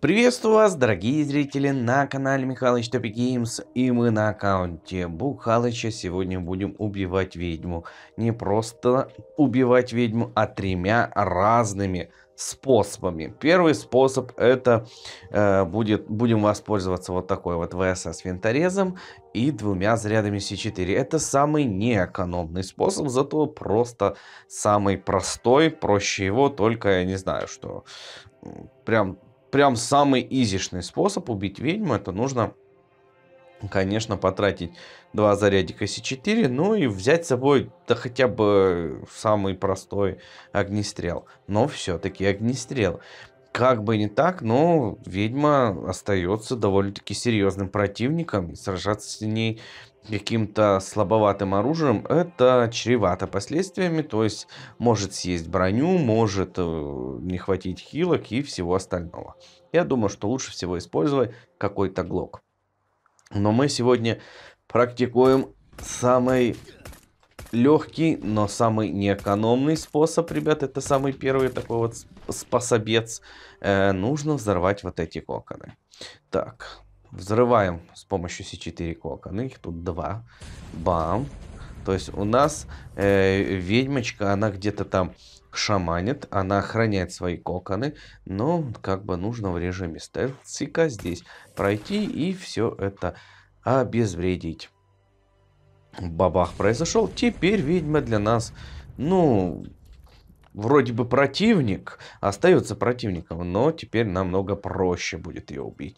Приветствую вас, дорогие зрители, на канале Михалыч Топи Геймс, и мы на аккаунте Бухалыча сегодня будем убивать ведьму. Не просто убивать ведьму, а тремя разными способами. Первый способ это э, будет, будем воспользоваться вот такой вот ВС с винторезом и двумя зарядами С4. Это самый неэкономный способ, зато просто самый простой, проще его, только я не знаю, что прям прям самый изишный способ убить ведьму, это нужно, конечно, потратить два зарядика С4, ну и взять с собой, да хотя бы самый простой огнестрел. Но все-таки огнестрел. Как бы не так, но ведьма остается довольно-таки серьезным противником, и сражаться с ней каким-то слабоватым оружием, это чревато последствиями, то есть может съесть броню, может э, не хватить хилок и всего остального. Я думаю, что лучше всего использовать какой-то глок. Но мы сегодня практикуем самый легкий, но самый неэкономный способ, ребят, это самый первый такой вот способец. Э, нужно взорвать вот эти коконы. Так, Взрываем с помощью C4 кокона. Ну, их тут два. Бам. То есть у нас э, ведьмочка, она где-то там шаманит, она охраняет свои коконы, но как бы нужно в режиме стелсика здесь пройти и все это обезвредить. Бабах произошел. Теперь ведьма для нас, ну, вроде бы противник, остается противником, но теперь намного проще будет ее убить.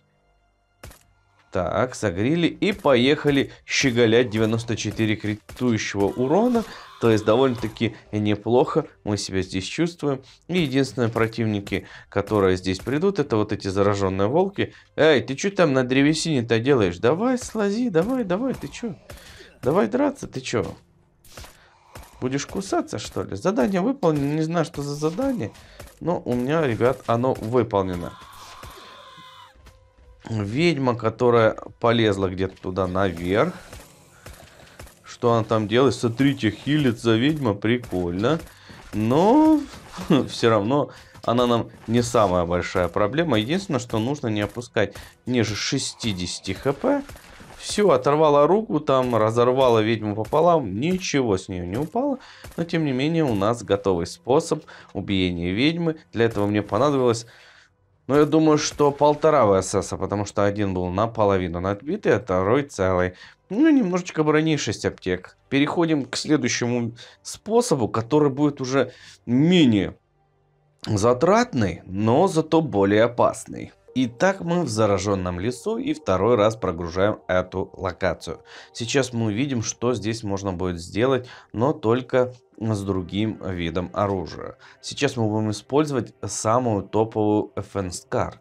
Так, согрели и поехали щеголять 94 критующего урона. То есть довольно-таки неплохо мы себя здесь чувствуем. И единственные противники, которые здесь придут, это вот эти зараженные волки. Эй, ты что там на древесине-то делаешь? Давай, слази, давай, давай, ты что? Давай драться, ты что? Будешь кусаться, что ли? Задание выполнено, не знаю, что за задание. Но у меня, ребят, оно выполнено ведьма, которая полезла где-то туда наверх. Что она там делает? Смотрите, хилится ведьма, прикольно. Но все равно она нам не самая большая проблема. Единственное, что нужно не опускать ниже 60 хп. Все, оторвала руку, там разорвала ведьму пополам, ничего с нее не упало. Но тем не менее у нас готовый способ убиения ведьмы. Для этого мне понадобилось но я думаю, что полтора ВСС, потому что один был наполовину надбитый, а второй целый. Ну, немножечко брони 6 аптек. Переходим к следующему способу, который будет уже менее затратный, но зато более опасный. Итак, мы в зараженном лесу и второй раз прогружаем эту локацию. Сейчас мы увидим, что здесь можно будет сделать, но только с другим видом оружия. Сейчас мы будем использовать самую топовую FN Scar,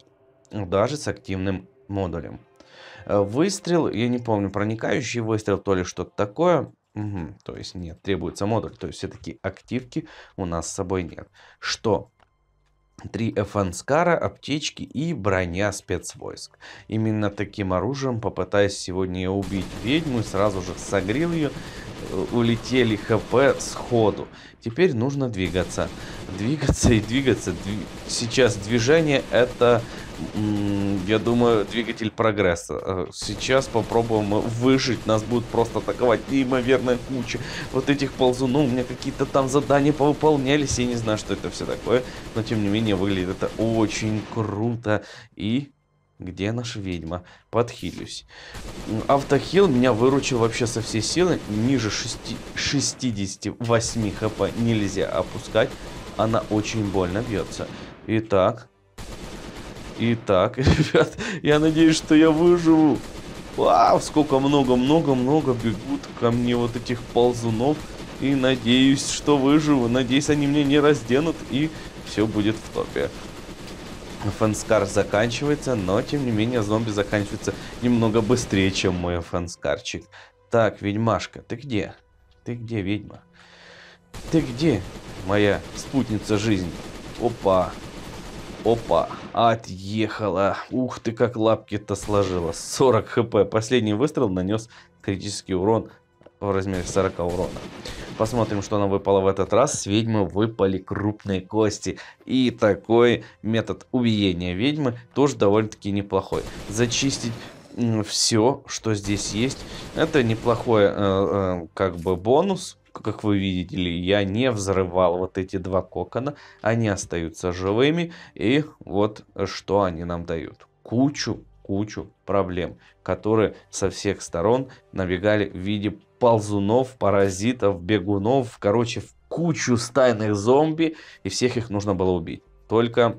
даже с активным модулем. Э, выстрел, я не помню, проникающий выстрел, то ли что-то такое. Угу, то есть нет, требуется модуль, то есть все-таки активки у нас с собой нет. Что? Три FN эфанскара, аптечки и броня спецвойск. Именно таким оружием попытаюсь сегодня убить ведьму и сразу же согрел ее улетели хп сходу. Теперь нужно двигаться. Двигаться и двигаться. Дви... Сейчас движение это, я думаю, двигатель прогресса. Э, сейчас попробуем выжить. Нас будут просто атаковать неимоверная куча вот этих ползунов. У меня какие-то там задания повыполнялись. Я не знаю, что это все такое. Но тем не менее выглядит это очень круто. И где наша ведьма? Подхилюсь. Автохил меня выручил вообще со всей силы. Ниже 6, 68 хп нельзя опускать. Она очень больно бьется. Итак. Итак, ребят, я надеюсь, что я выживу. Вау, сколько много-много-много бегут ко мне вот этих ползунов. И надеюсь, что выживу. Надеюсь, они мне не разденут и все будет в топе. Фанскар заканчивается, но тем не менее зомби заканчивается немного быстрее, чем мой фанскарчик. Так, ведьмашка, ты где? Ты где, ведьма? Ты где, моя спутница жизни? Опа, Опа, отъехала. Ух ты, как лапки-то сложила. 40 хп. Последний выстрел нанес критический урон в размере 40 урона. Посмотрим, что нам выпало в этот раз. С ведьмы выпали крупные кости. И такой метод убиения ведьмы тоже довольно-таки неплохой. Зачистить все, что здесь есть. Это неплохой э, э, как бы бонус. Как вы видели, я не взрывал вот эти два кокона. Они остаются живыми. И вот э, что они нам дают. Кучу, кучу проблем, которые со всех сторон набегали в виде ползунов, паразитов, бегунов, короче, в кучу стайных зомби, и всех их нужно было убить. Только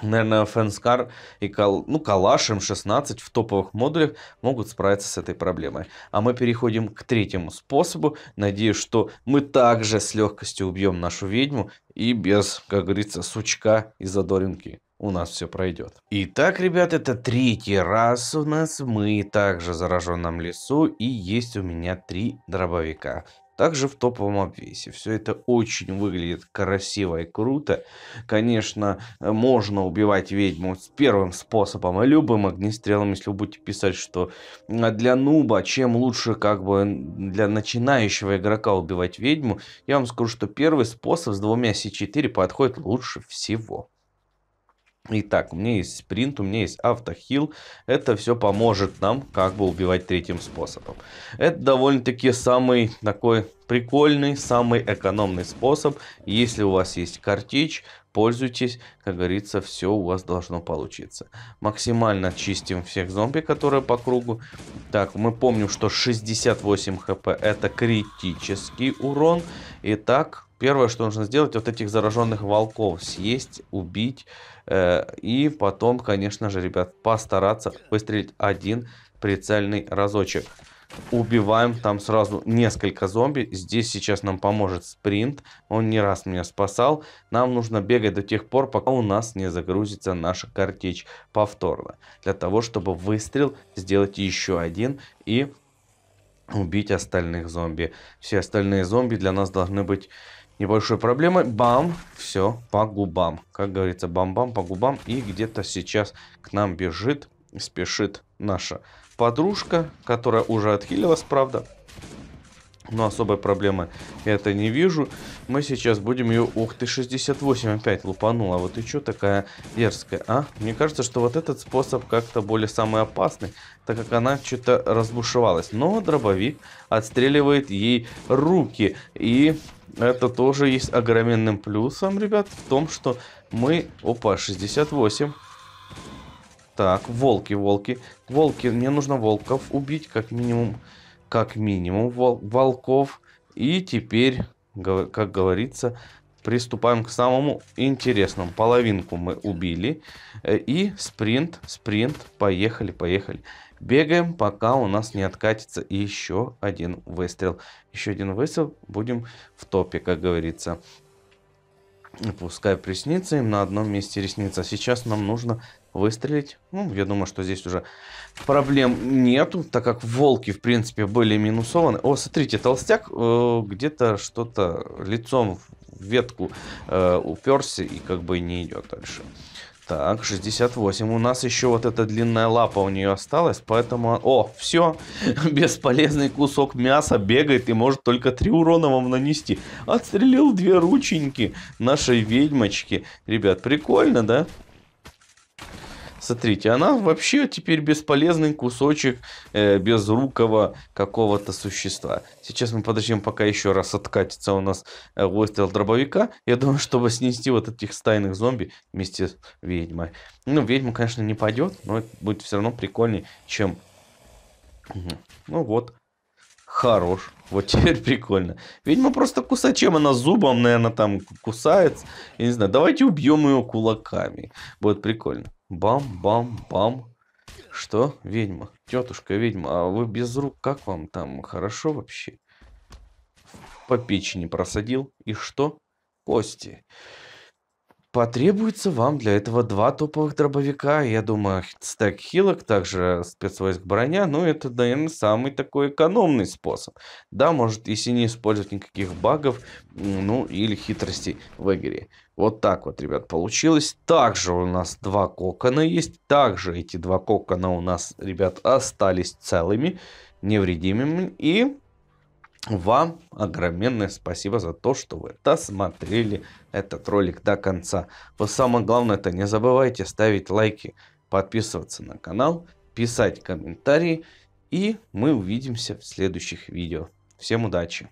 Наверное, Фенскар и Кал... ну, Калаш М16 в топовых модулях могут справиться с этой проблемой. А мы переходим к третьему способу. Надеюсь, что мы также с легкостью убьем нашу ведьму и без, как говорится, сучка и задоринки у нас все пройдет. Итак, ребят, это третий раз у нас. Мы также в зараженном лесу. И есть у меня три дробовика также в топовом обвесе. Все это очень выглядит красиво и круто. Конечно, можно убивать ведьму с первым способом, и любым огнестрелом, если вы будете писать, что а, для нуба, чем лучше как бы для начинающего игрока убивать ведьму, я вам скажу, что первый способ с двумя с 4 подходит лучше всего. Итак, у меня есть спринт, у меня есть автохил. Это все поможет нам как бы убивать третьим способом. Это довольно-таки самый такой прикольный, самый экономный способ. Если у вас есть картечь, пользуйтесь. Как говорится, все у вас должно получиться. Максимально чистим всех зомби, которые по кругу. Так, мы помним, что 68 хп это критический урон. Итак, Первое, что нужно сделать, вот этих зараженных волков съесть, убить. Э, и потом, конечно же, ребят, постараться выстрелить один прицельный разочек. Убиваем там сразу несколько зомби. Здесь сейчас нам поможет спринт. Он не раз меня спасал. Нам нужно бегать до тех пор, пока у нас не загрузится наша картечь повторно. Для того, чтобы выстрел сделать еще один и убить остальных зомби. Все остальные зомби для нас должны быть небольшой проблемы. Бам, все, по губам. Как говорится, бам-бам по губам. И где-то сейчас к нам бежит, спешит наша подружка, которая уже отхилилась, правда. Но особой проблемы я это не вижу. Мы сейчас будем ее... Ух ты, 68 опять лупанула. Вот и что такая дерзкая, а? Мне кажется, что вот этот способ как-то более самый опасный, так как она что-то разбушевалась. Но дробовик отстреливает ей руки. И это тоже есть огроменным плюсом, ребят, в том, что мы... Опа, 68. Так, волки, волки. Волки, мне нужно волков убить, как минимум. Как минимум вол волков. И теперь, как говорится, приступаем к самому интересному. Половинку мы убили. Э, и спринт, спринт, поехали, поехали. Бегаем, пока у нас не откатится еще один выстрел. Еще один выстрел, будем в топе, как говорится. Пускай приснится им на одном месте ресница. Сейчас нам нужно выстрелить. Ну, я думаю, что здесь уже проблем нету, так как волки, в принципе, были минусованы. О, смотрите, толстяк э, где-то что-то лицом в ветку э, уперся и как бы не идет дальше. Так, 68. У нас еще вот эта длинная лапа у нее осталась, поэтому... О, все. Бесполезный кусок мяса бегает и может только три урона вам нанести. Отстрелил две рученьки нашей ведьмочки. Ребят, прикольно, да? Смотрите, она вообще теперь бесполезный кусочек э, безрукого какого-то существа. Сейчас мы подождем, пока еще раз откатится у нас э, выстрел дробовика. Я думаю, чтобы снести вот этих стайных зомби вместе с ведьмой. Ну, ведьма, конечно, не пойдет, но это будет все равно прикольнее, чем... Ну вот, хорош. Вот теперь прикольно. Ведьма просто кусает. Чем она зубом, наверное, там кусается. Я не знаю. Давайте убьем ее кулаками. Будет прикольно. Бам-бам-бам. Что? Ведьма. Тетушка ведьма. А вы без рук, как вам там? Хорошо вообще? По печени просадил. И что? Кости. Кости. Потребуется вам для этого два топовых дробовика. Я думаю, стек хилок, также спецвойск броня. Ну, это, наверное, самый такой экономный способ. Да, может, если не использовать никаких багов, ну, или хитростей в игре. Вот так вот, ребят, получилось. Также у нас два кокона есть. Также эти два кокона у нас, ребят, остались целыми, невредимыми. И вам огроменное спасибо за то, что вы досмотрели этот ролик до конца. Вы самое главное это не забывайте ставить лайки, подписываться на канал, писать комментарии. И мы увидимся в следующих видео. Всем удачи!